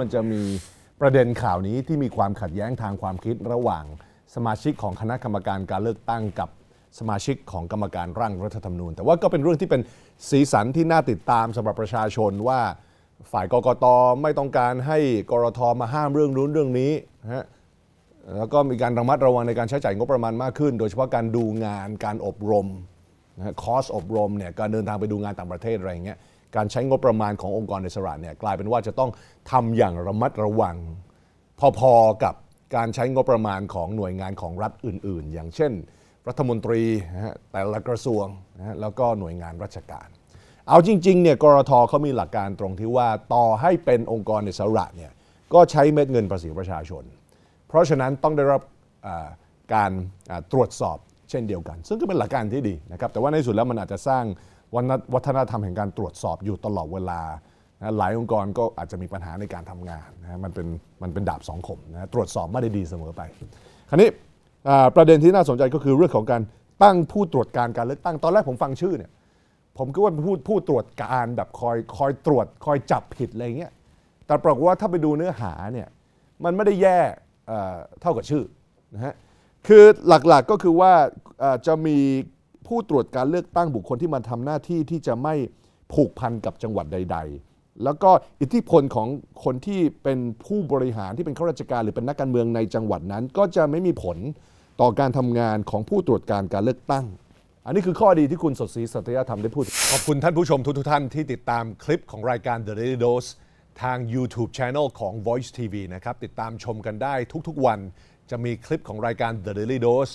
มันจะมีประเด็นข่าวนี้ที่มีความขัดแย้งทางความคิดระหว่างสมาชิกของคณะกรรมการการเลือกตั้งกับสมาชิกของกรรมการร่างรัฐธรรมนูญ แต่ว่าก็เป็นเรื่องที่เป็นสีสันที่น่าติดตามสำหรับประชาชนว่าฝ่ายกกตไม่ต้องการให้กรทมาห้ามเรื่องรู้นเรื่องนี้ฮะแล้วก็มีการระมัดระวังในการใช้จ่ายงบประมาณมากขึ้น โดยเฉพาะการดูงานการอบรมนะคอสอบรมเนี่ยการเดินทางไปดูงานต่างประเทศอะไรอย่างเงี้ยการใช้งบประมาณขององค์กรอิสระเนี่ยกลายเป็นว่าจะต้องทำอย่างระมัดระวัง พอ ๆ กับการใช้งบประมาณของหน่วยงานของรัฐ อื่นๆ อย่างเช่น รัฐมนตรีแต่ละกระทรวง แล้วก็หน่วยงานราชการ เอาจริงๆเนี่ยกรทเขามีหลักการตรงที่ว่า ต่อให้เป็นองค์กรอิสระเนี่ยก็ใช้เม็ดเงินภาษีประชาชน เพราะฉะนั้นต้องได้รับการตรวจสอบเช่นเดียวกัน ซึ่งก็เป็นหลักการที่ดีนะครับแต่ว่าในสุดแล้วมันอาจจะสร้างวัฒนธรรมแห่งการตรวจสอบอยู่ตลอดเวลานะหลายองค์กรก็อาจจะมีปัญหาในการทำงานนะมันเป็นมันเป็นดาบสองคมนะตรวจสอบไม่ได้ดีเสมอไป คราวนี้ประเด็นที่น่าสนใจก็คือเรื่องของการตั้งผู้ตรวจการการเลือกตั้งตอนแรกผมฟังชื่อเนี่ยผมก็ว่าเป็นผู้ผู้ตรวจการแบบคอยคอยตรวจ คอยจับผิดอะไรเงี้ยแต่ปรากฏว่าถ้าไปดูเนื้อหาเนี่ยมันไม่ได้แย่เท่ากับชื่อนะฮะคือหลักๆกก็คือว่าจะมีผู้ตรวจการเลือกตั้งบุคคลที่มาทำหน้าที่ที่จะไม่ผูกพันกับจังหวัดใด ๆ แล้วก็อิทธิพลของคนที่เป็นผู้บริหารที่เป็นข้าราชการหรือเป็นนักการเมืองในจังหวัดนั้น ก็จะไม่มีผลต่อการทำงานของผู้ตรวจการการเลือกตั้ง อันนี้คือข้อดีที่คุณสดศรีสัตยธรรมได้พูดขอบคุณท่านผู้ชมทุกท่าน ที่ติดตามคลิปของรายการ The Daily Dose ทาง YouTube Channel ของ Voice TV นะครับ ติดตามชมกันได้ทุก ๆวันจะมีคลิปของรายการ The Daily Dose